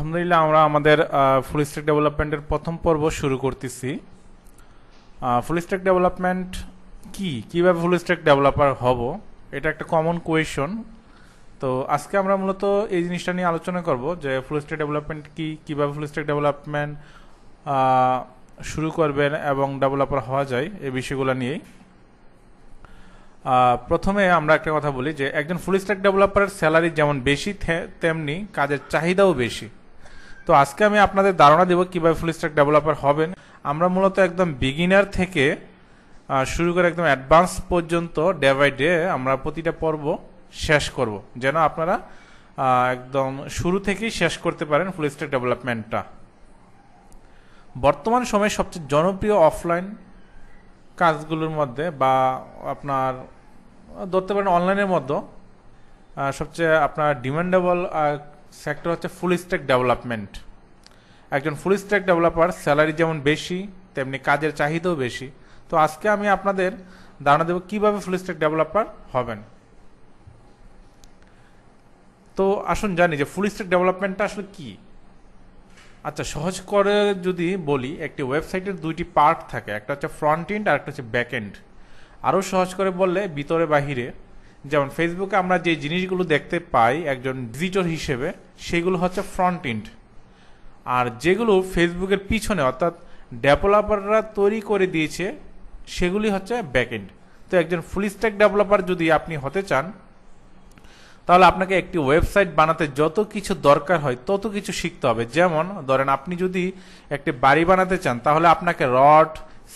আলহামদুলিল্লাহ আমরা আমাদের ফুল স্ট্যাক ডেভেলপমেন্টের প্রথম পর্ব শুরু করতেছি ফুল স্ট্যাক ডেভেলপমেন্ট কি কীভাবে ফুল স্টেক ডেভেলপার হব এটা একটা কমন কোয়েশন তো আজকে আমরা মূলত এই জিনিসটা নিয়ে আলোচনা করব যে ফুল স্টেক ডেভেলপমেন্ট কি কীভাবে ফুল স্টেক ডেভেলপমেন্ট শুরু করবেন এবং ডেভেলপার হওয়া যায় এই বিষয়গুলো নিয়েই প্রথমে আমরা একটা কথা বলি যে একজন ফুল স্টেক ডেভেলপারের স্যালারি যেমন বেশি তেমনি কাজের চাহিদাও বেশি তো আজকে আমি আপনাদের ধারণা দেব কীভাবে ফুল স্ট্যাক ডেভেলপার হবেন আমরা মূলত একদম বিগিনার থেকে শুরু করে একদম অ্যাডভান্স পর্যন্ত ডে বাই ডে আমরা প্রতিটা পর্ব শেষ করব যেন আপনারা একদম শুরু থেকেই শেষ করতে পারেন ফুল স্ট্যাক ডেভেলপমেন্টটা বর্তমান সময়ে সবচেয়ে জনপ্রিয় অফলাইন কাজগুলোর মধ্যে বা আপনার ধরতে পারেন অনলাইনের মধ্যে সবচেয়ে আপনার ডিমান্ডেবল সেক্টর হচ্ছে ফুল স্ট্যাক ডেভেলপমেন্ট একজন ফুল স্ট্যাক ডেভেলপার স্যালারি যেমন বেশি তেমনি কাজের চাহিদাও বেশি তো আজকে আমি আপনাদের ধারণা দেব কীভাবে ফুল স্ট্যাক ডেভেলপার হবেন তো আসুন জানি যে ফুল স্ট্যাক ডেভেলপমেন্টটা আসলে কি আচ্ছা সহজ করে যদি বলি একটি ওয়েবসাইটের দুইটি পার্ট থাকে একটা হচ্ছে ফ্রন্ট এন্ড আর একটা হচ্ছে ব্যাক এন্ড আরও সহজ করে বললে ভিতরে বাহিরে যেমন ফেসবুকে আমরা যে জিনিসগুলো দেখতে পাই একজন ভিজিটর হিসেবে সেগুলো হচ্ছে ফ্রন্ট ইন্ড আর যেগুলো ফেসবুকের পিছনে অর্থাৎ ডেভেলপাররা তৈরি করে দিয়েছে সেগুলি হচ্ছে ব্যাক এন্ড তো একজন ফুল স্ট্যাক ডেভেলপার যদি আপনি হতে চান তাহলে আপনাকে একটি ওয়েবসাইট বানাতে যত কিছু দরকার হয় তত কিছু শিখতে হবে যেমন ধরেন আপনি যদি একটি বাড়ি বানাতে চান তাহলে আপনাকে রড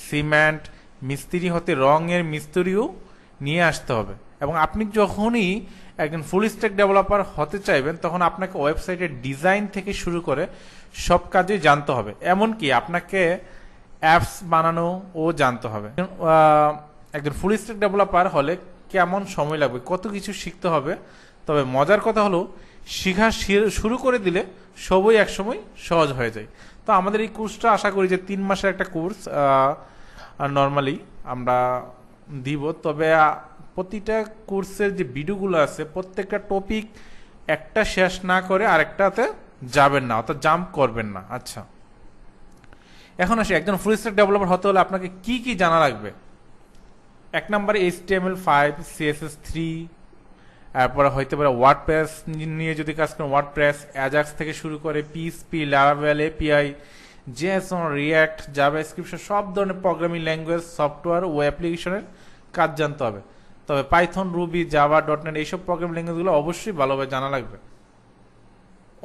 সিমেন্ট মিস্ত্রি হতে রঙের মিস্ত্রিও নিয়ে আসতে হবে এবং আপনি যখনই একজন ফুল স্টেক ডেভেলপার হতে চাইবেন তখন আপনাকে ওয়েবসাইটের ডিজাইন থেকে শুরু করে সব কাজই জানতে হবে এমনকি আপনাকে অ্যাপস বানানো ও জানতে হবে একজন ফুল স্টেক ডেভেলপার হলে কেমন সময় লাগবে কত কিছু শিখতে হবে তবে মজার কথা হলো শিখা শুরু করে দিলে সবই একসময় সহজ হয়ে যায় তো আমাদের এই কোর্সটা আশা করি যে তিন মাসের একটা কোর্স নর্মালি আমরা দিব তবে প্রতিটা কোর্সের যে ভিডিওগুলো আছে প্রত্যেকটা টপিক একটা শেষ না করে আরেকটাতে যাবেন না অর্থাৎ জাম্প করবেন না আচ্ছা এখন আসে একজন ফুল স্টেক ডেভেলপার হতে হলে আপনাকে কি কি জানা লাগবে এক নম্বরে H T M L five CSS three তারপরে হইতে পারে ওয়ার্ড প্রেস নিয়ে যদি কাজ করেন ওয়ার্ড প্রেস অ্যাজাক্স থেকে শুরু করে PHP Laravel API JSON React JavaScript সব ধরনের প্রোগ্রামিং ল্যাঙ্গুয়েজ সফটওয়্যার ও অ্যাপ্লিকেশনের কাজ জানতে হবে তবে Python Ruby Java dot net এইসব প্রোগ্রাম ল্যাঙ্গুয়েজগুলো অবশ্যই ভালোভাবে জানা লাগবে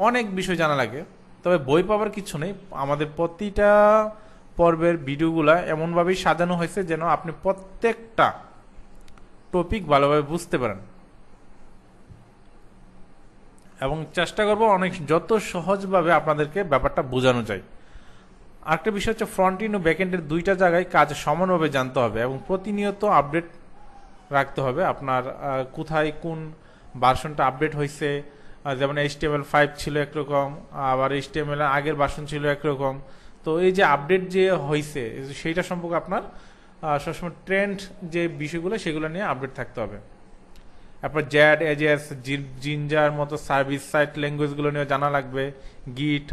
অনেক বিষয় জানা লাগে তবে বই পাওয়ার কিছু নেই আমাদের প্রতিটা পর্বের ভিডিওগুলো এমনভাবেই সাজানো হয়েছে যেন আপনি প্রত্যেকটা টপিক ভালোভাবে বুঝতে পারেন এবং চেষ্টা করব অনেক যত সহজভাবে আপনাদেরকে ব্যাপারটা বোঝানো যায় আরেকটা বিষয় হচ্ছে ফ্রন্ট ইন ও ব্যাকেন্ডের দুইটা জায়গায় কাজ সমানভাবে জানতে হবে এবং প্রতিনিয়ত আপডেট রাখতে হবে আপনার কোথায় কোন ভার্সনটা আপডেট হয়েছে যেমন এইচটিএমএল ফাইভ ছিল একরকম আবার এইচটিএমএল আগের ভার্সন ছিল একরকম তো এই যে আপডেট যে হয়েছে সেইটা সম্পর্কে আপনার সবসময় ট্রেন্ড যে বিষয়গুলো সেগুলো নিয়ে আপডেট থাকতে হবে তারপর জ্যাড এজেস জিঞ্জার মতো সার্ভিস সাইট ল্যাঙ্গুয়েজগুলো নিয়ে জানা লাগবে গিট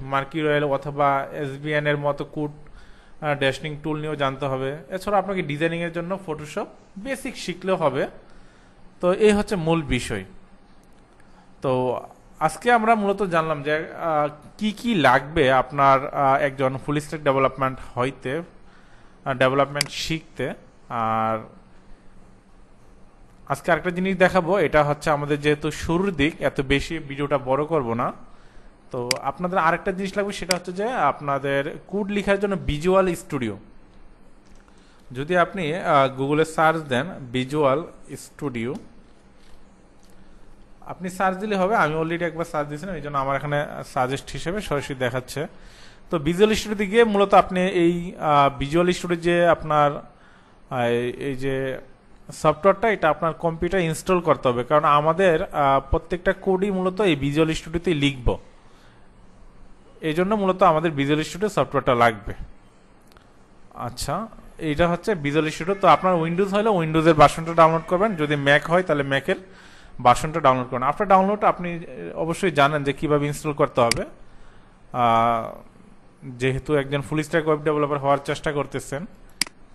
রয়েল অথবা এসবিএন এর মতো কুট ড্যাশনিং টুল নিয়েও জানতে হবে এছাড়া আপনাকে ডিজাইনিংয়ের জন্য ফটোশপ বেসিক শিখলেও হবে তো এই হচ্ছে মূল বিষয় তো আজকে আমরা মূলত জানলাম যে কি কি লাগবে আপনার একজন ফুল স্টেক ডেভেলপমেন্ট হইতে ডেভেলপমেন্ট শিখতে আর আজকে আরেকটা জিনিস দেখাবো এটা হচ্ছে আমাদের যেহেতু শুরুর দিক এত বেশি ভিডিওটা বড় করব না তো আপনাদের আরেকটা জিনিস লাগবে সেটা হচ্ছে যে আপনাদের কোড লেখার জন্য ভিজুয়াল স্টুডিও যদি আপনি গুগলে সার্চ দেন ভিজুয়াল স্টুডিও আপনি সার্চ দিলে হবে আমি অলরেডি একবার সার্চ দিয়েছিলাম এই জন্য আমার এখানে সাজেস্ট হিসেবে সরাসরি দেখাচ্ছে তো ভিজুয়াল স্টুডিওতে গিয়ে মূলত আপনি এই ভিজুয়াল স্টুডিও যে আপনার এই যে সফটওয়্যারটা এটা আপনার কম্পিউটার ইনস্টল করতে হবে কারণ আমাদের প্রত্যেকটা কোডই মূলত এই ভিজুয়াল স্টুডিওতেই লিখবো এই জন্য মূলত আমাদের বিজল স্টুডিও সফটওয়্যারটা লাগবে আচ্ছা এইটা হচ্ছে বিজল স্টুডিও তো আপনার উইন্ডোজ হলে উইন্ডোজের বাসনটা ডাউনলোড করবেন যদি ম্যাক হয় তাহলে ম্যাকের বাসনটা ডাউনলোড করবেন আফটার ডাউনলোড আপনি অবশ্যই জানেন যে কীভাবে ইনস্টল করতে হবে যেহেতু একজন ফুল স্ট্যাক ওয়েব ডেভেলপার হওয়ার চেষ্টা করতেছেন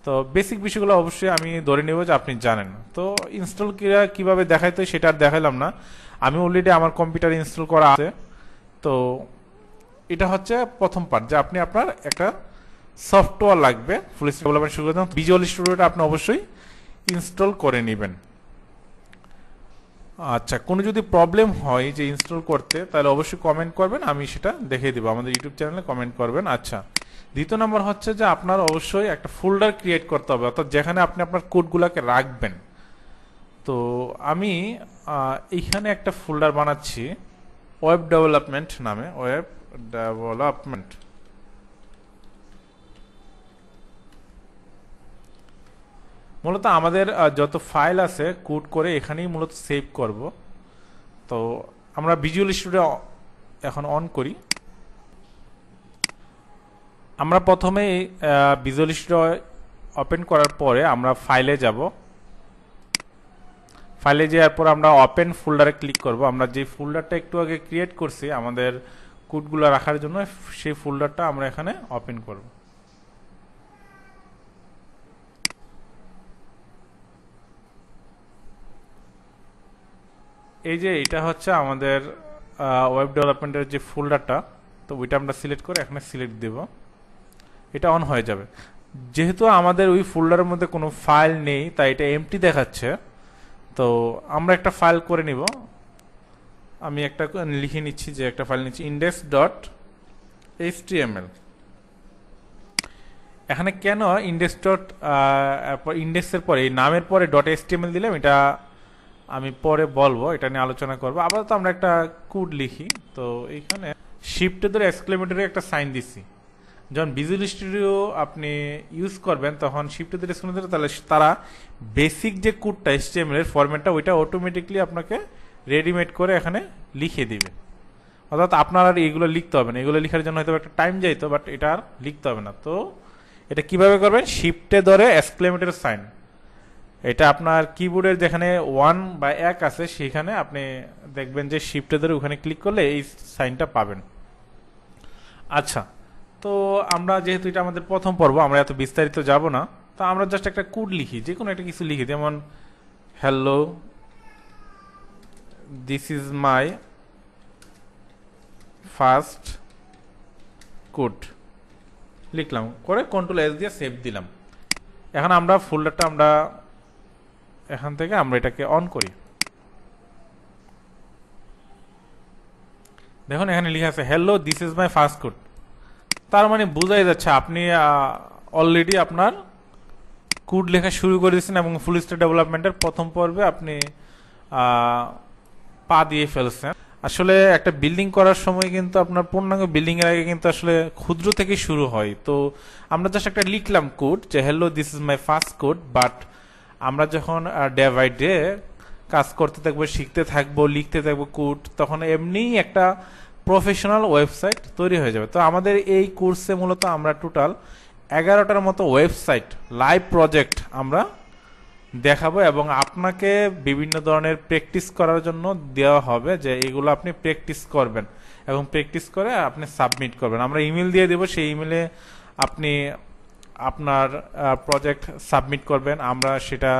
তো বেসিক বিষয়গুলো অবশ্যই আমি ধরে নেব যে আপনি জানেন তো ইনস্টল কীরা কীভাবে দেখাইতে সেটা আর দেখালাম না আমি অলরেডি আমার কম্পিউটার ইনস্টল করা আছে তো এটা হচ্ছে প্রথম পার্ট যে আপনি আপনার একটা সফটওয়্যার লাগবে ফুল স্ক্রিন ডেভেলপমেন্ট শুরু করতে ভিজুয়াল স্টুডিওটা আপনি অবশ্যই ইনস্টল করে নেবেন আচ্ছা কোনো যদি প্রবলেম হয় যে ইনস্টল করতে তাহলে অবশ্যই কমেন্ট করবেন আমি সেটা দেখে দেবো আমাদের ইউটিউব চ্যানেলে কমেন্ট করবেন আচ্ছা দ্বিতীয় নম্বর হচ্ছে যে আপনার অবশ্যই একটা ফোল্ডার ক্রিয়েট করতে হবে অর্থাৎ যেখানে আপনি আপনার কোডগুলোকে রাখবেন তো আমি এইখানে একটা ফোল্ডার বানাচ্ছি ওয়েব ডেভেলপমেন্ট নামে ওয়েব development মূলত আমাদের যত ফাইল আছে কোড করে এখানেই মূলত সেভ করব তো আমরা ভিজুয়াল স্টুডিও এখন অন করি আমরা প্রথমে ভিজুয়াল স্টুডিও ওপেন করার পরে আমরা ফাইলে যাব ফাইলে যাওয়ার পর আমরা ওপেন ফোল্ডারে ক্লিক করব আমরা যে ফোল্ডারটা একটু আগে ক্রিয়েট করছি আমাদের কোডগুলো রাখার জন্য সেই ফোল্ডারটা আমরা এখানে ওপেন করব এই যে এটা হচ্ছে আমাদের ওয়েব ডেভেলপমেন্টের যে ফোল্ডারটা তো ওইটা আমরা সিলেক্ট করে এখানে সিলেক্ট দেব এটা অন হয়ে যাবে যেহেতু আমাদের ওই ফোল্ডারের মধ্যে কোনো ফাইল নেই তাই এটা এমটি দেখাচ্ছে তো আমরা একটা ফাইল করে নিব আমি একটা লিখে নিচ্ছি যে একটা ফাইল নিচ্ছি ইন্ডেক্স ডট এইচটিএমএল এখানে কেন ইন্ডেক্স ডট ইন্ডেক্সের পরে নামের পরে ডট এইচটিএমএল দিলাম এটা আমি পরে বলবো এটা নিয়ে আলোচনা করবো আপাতত আমরা একটা কোড লিখি তো এইখানে শিফটে ধরে এক্সক্লেমেটরি একটা সাইন দিচ্ছি যখন ভিজুয়াল স্টুডিও আপনি ইউজ করবেন তখন শিফটে ধরে এক্সক্লেমেটরি তাহলে তারা বেসিক যে কোডটা এসটিএমএল এর ফরম্যাটটা ওইটা অটোমেটিকলি আপনাকে রেডিমেড করে এখানে লিখে দিবে অর্থাৎ আপনার আর এগুলো লিখতে হবে না এগুলো লেখার জন্য হয়তো একটা টাইম যাইতো বাট এটা আর লিখতে হবে না তো এটা কিভাবে করবেন শিফটে ধরে এক্সক্লেমেটের সাইন এটা আপনার কিবোর্ডের যেখানে ওয়ান বা এক আছে সেখানে আপনি দেখবেন যে শিফটে ধরে ওখানে ক্লিক করলে এই সাইনটা পাবেন আচ্ছা তো আমরা যেহেতু এটা আমাদের প্রথম পর্ব আমরা এত বিস্তারিত যাব না তা আমরা জাস্ট একটা কোড লিখি যে কোনো একটা কিছু লিখি যেমন hello this is my first code লিখলাম করে কন্ট্রোল এস দিয়ে সেভ দিলাম এখন আমরা ফোল্ডারটা আমরা এখান থেকে আমরা এটাকে অন করি দেখুন এখানে লেখা আছে hello this is my first code তার মানে বোঝাই যাচ্ছে আপনি অলরেডি আপনার কোড লেখা শুরু করে দিয়েছেন এবং ফুল স্টেট ডেভেলপমেন্টের প্রথম পর্বে আপনি পা দিয়ে ফেলছেন আসলে একটা বিল্ডিং করার সময় কিন্তু আপনার পূর্ণাঙ্গ বিল্ডিং এর আগে কিন্তু আসলে ক্ষুদ্র থেকে শুরু হয় তো আমরা জাস্ট একটা লিখলাম কোড যে hello this is my first code but আমরা যখন ডে বাই ডে কাজ করতে থাকবো শিখতে থাকবো লিখতে থাকবো কোড তখন এমনিই একটা প্রফেশনাল ওয়েবসাইট তৈরি হয়ে যাবে তো আমাদের এই কোর্সে মূলত আমরা টোটাল এগারোটার মতো ওয়েবসাইট লাইভ প্রজেক্ট আমরা দেখাবো এবং আপনাকে বিভিন্ন ধরনের প্র্যাকটিস করার জন্য দেওয়া হবে যে এগুলো আপনি প্র্যাকটিস করবেন এবং প্র্যাকটিস করে আপনি সাবমিট করবেন আমরা ইমেল দিয়ে দেব সেই ইমেলে আপনি আপনার প্রজেক্ট সাবমিট করবেন আমরা সেটা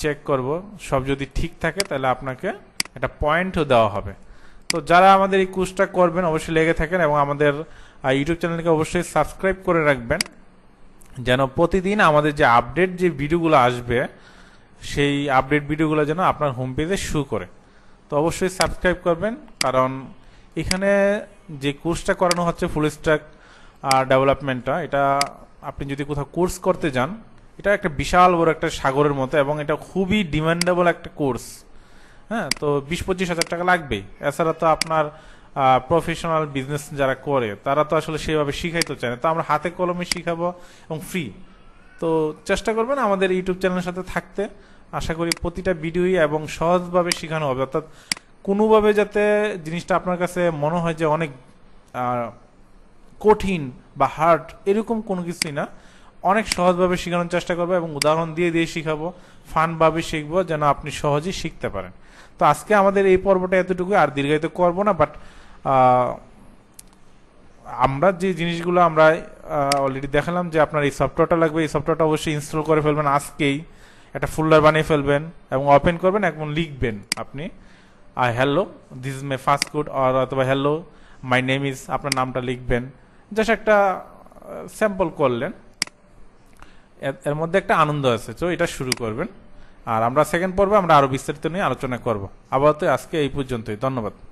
চেক করব সব যদি ঠিক থাকে তাহলে আপনাকে একটা পয়েন্টও দেওয়া হবে তো যারা আমাদের এই কোর্সটা করবেন অবশ্যই লেগে থাকেন এবং আমাদের ইউটিউব চ্যানেলকে অবশ্যই সাবস্ক্রাইব করে রাখবেন যেন প্রতিদিন আমাদের যে আপডেট যে ভিডিওগুলো আসবে সেই আপডেট ভিডিওগুলো যেন আপনার হোম পেজে শু করে তো অবশ্যই সাবস্ক্রাইব করবেন কারণ এখানে যে কোর্সটা করানো হচ্ছে ফুল স্ট্যাক ডেভেলপমেন্টটা এটা আপনি যদি কোথাও কোর্স করতে যান এটা একটা বিশাল বড় একটা সাগরের মতো এবং এটা খুবই ডিমান্ডেবল একটা কোর্স হ্যাঁ তো বিশ পঁচিশ হাজার টাকা লাগবে এছাড়া তো আপনার প্রফেশনাল বিজনেস যারা করে তারা তো আসলে সেভাবে শিখাইতে চায় না তো আমরা হাতে কলমে শিখাবো এবং ফ্রি তো চেষ্টা করবেন আমাদের ইউটিউব চ্যানেলের সাথে থাকতে আশা করি প্রতিটা ভিডিওই এবং সহজভাবে শেখানো হবে অর্থাৎ কোনোভাবে যাতে জিনিসটা আপনার কাছে মনে হয় যে অনেক কঠিন বা হার্ড এরকম কোনো কিছুই না অনেক সহজভাবে শেখানোর চেষ্টা করবো এবং উদাহরণ দিয়ে দিয়ে শিখাবো ফানভাবে শিখবো যেন আপনি সহজেই শিখতে পারেন তো আজকে আমাদের এই পর্বটা এতটুকু আর দীর্ঘায়িত করবো না বাট আমরা যে জিনিসগুলো আমরা অলরেডি দেখালাম যে আপনার এই সফটওয়্যারটা লাগবে এই সফটওয়্যারটা অবশ্যই ইনস্টল করে ফেলবেন আজকেই একটা ফোল্ডার বানিয়ে ফেলবেন এবং ওপেন করবেন এবং লিখবেন আপনি আর hello this is my first code আর অথবা হ্যালো মাই নেম ইজ আপনার নামটা লিখবেন জাস্ট একটা স্যাম্পল করলেন এর মধ্যে একটা আনন্দ আছে তো এটা শুরু করবেন আর আমরা সেকেন্ড পর্বে আমরা আরও বিস্তারিত নিয়ে আলোচনা করব আপাতত আজকে এই পর্যন্তই ধন্যবাদ